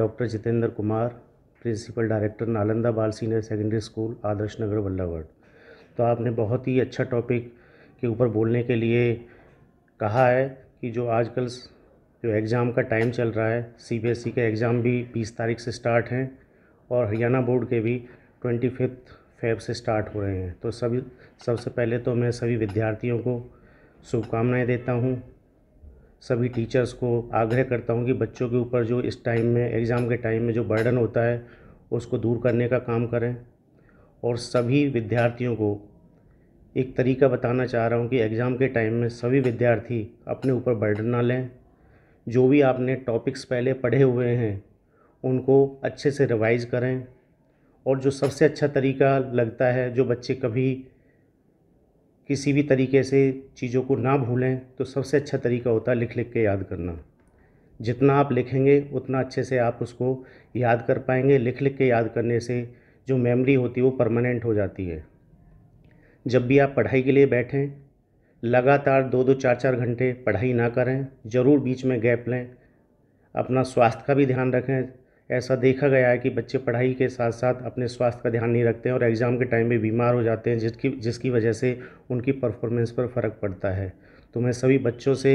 doctor Jitendra Kumar principal director Nalanda Bal senior secondary school Adarsh Nagar वल्लावर्ड तो आपने बहुत ही अच्छा टॉपिक के ऊपर बोलने के लिए कहा है कि जो आजकल जो एग्ज़ाम का टाइम चल रहा है सीबीएसई के एग्ज़ाम भी बीस तारीख से स्टार्ट हैं और हरियाणा बोर्ड के भी ट्वेंटी फिफ्थ फेब से स्टार्ट हो रहे हैं तो सभी सबसे पहले तो मैं सभी विद्यार्थियों को शुभकामनाएँ देता हूँ सभी टीचर्स को आग्रह करता हूँ कि बच्चों के ऊपर जो इस टाइम में एग्ज़ाम के टाइम में जो बर्डन होता है उसको दूर करने का काम करें और सभी विद्यार्थियों को एक तरीका बताना चाह रहा हूँ कि एग्ज़ाम के टाइम में सभी विद्यार्थी अपने ऊपर बर्डन ना लें जो भी आपने टॉपिक्स पहले पढ़े हुए हैं उनको अच्छे से रिवाइज़ करें और जो सबसे अच्छा तरीका लगता है जो बच्चे कभी किसी भी तरीके से चीज़ों को ना भूलें तो सबसे अच्छा तरीका होता है लिख लिख के याद करना जितना आप लिखेंगे उतना अच्छे से आप उसको याद कर पाएंगे लिख लिख के याद करने से जो मेमोरी होती है वो परमानेंट हो जाती है जब भी आप पढ़ाई के लिए बैठें लगातार दो दो चार चार घंटे पढ़ाई ना करें ज़रूर बीच में गैप लें अपना स्वास्थ्य का भी ध्यान रखें ऐसा देखा गया है कि बच्चे पढ़ाई के साथ साथ अपने स्वास्थ्य का ध्यान नहीं रखते हैं और एग्ज़ाम के टाइम में बीमार हो जाते हैं जिसकी जिसकी वजह से उनकी परफॉर्मेंस पर फ़र्क पड़ता है तो मैं सभी बच्चों से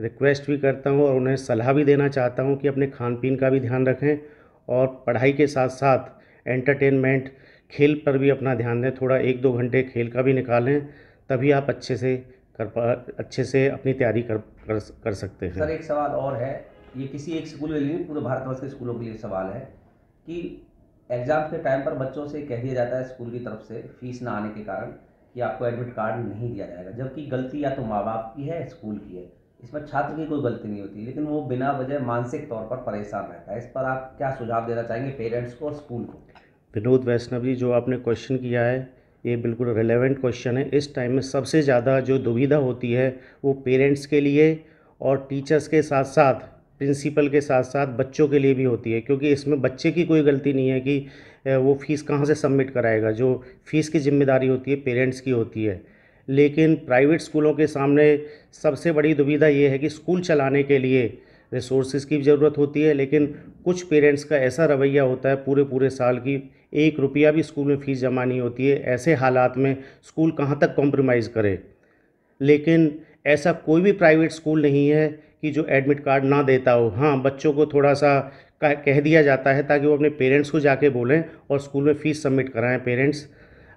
रिक्वेस्ट भी करता हूँ और उन्हें सलाह भी देना चाहता हूँ कि अपने खान पीन का भी ध्यान रखें और पढ़ाई के साथ साथ एंटरटेनमेंट खेल पर भी अपना ध्यान दें थोड़ा एक दो घंटे खेल का भी निकालें तभी आप अच्छे से कर पा अच्छे से अपनी तैयारी कर कर, कर सकते हैं सर एक सवाल और है ये किसी एक स्कूल के लिए पूरे भारतवर्ष के स्कूलों के लिए सवाल है कि एग्ज़ाम के टाइम पर बच्चों से कह दिया जाता है स्कूल की तरफ से फीस ना आने के कारण कि आपको एडमिट कार्ड नहीं दिया जाएगा जबकि गलती या तो माँ बाप की है स्कूल की है इसमें छात्र की कोई गलती नहीं होती लेकिन वो बिना वजह मानसिक तौर पर परेशान रहता है इस पर आप क्या सुझाव देना चाहेंगे पेरेंट्स को और स्कूल को विनोद वैष्णव जी जो आपने क्वेश्चन किया है ये बिल्कुल रिलेवेंट क्वेश्चन है इस टाइम में सबसे ज़्यादा जो दुविधा होती है वो पेरेंट्स के लिए और टीचर्स के साथ साथ प्रिंसिपल के साथ साथ बच्चों के लिए भी होती है क्योंकि इसमें बच्चे की कोई गलती नहीं है कि वो फ़ीस कहाँ से सबमिट कराएगा जो फ़ीस की जिम्मेदारी होती है पेरेंट्स की होती है लेकिन प्राइवेट स्कूलों के सामने सबसे बड़ी दुविधा ये है कि स्कूल चलाने के लिए रिसोर्सेज की ज़रूरत होती है लेकिन कुछ पेरेंट्स का ऐसा रवैया होता है पूरे पूरे साल की एक रुपया भी स्कूल में फ़ीस जमा नहीं होती है ऐसे हालात में स्कूल कहाँ तक कॉम्प्रोमाइज़ करे लेकिन ऐसा कोई भी प्राइवेट स्कूल नहीं है कि जो एडमिट कार्ड ना देता हो हाँ बच्चों को थोड़ा सा कह दिया जाता है ताकि वो अपने पेरेंट्स को जाके बोलें और स्कूल में फ़ीस सबमिट कराएं पेरेंट्स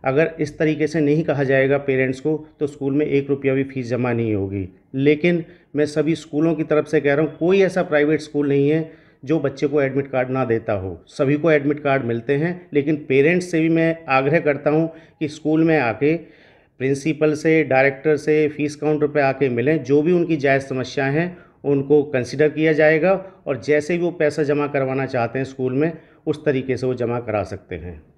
अगर इस तरीके से नहीं कहा जाएगा पेरेंट्स को तो स्कूल में एक रुपया भी फ़ीस जमा नहीं होगी लेकिन मैं सभी स्कूलों की तरफ से कह रहा हूँ कोई ऐसा प्राइवेट स्कूल नहीं है जो बच्चे को एडमिट कार्ड ना देता हो सभी को एडमिट कार्ड मिलते हैं लेकिन पेरेंट्स से भी मैं आग्रह करता हूँ कि स्कूल में आके प्रिंसिपल से डायरेक्टर से फ़ीस काउंटर पर आके मिलें जो भी उनकी जायज़ समस्याएँ हैं उनको कंसिडर किया जाएगा और जैसे भी वो पैसा जमा करवाना चाहते हैं स्कूल में उस तरीके से वो जमा करा सकते हैं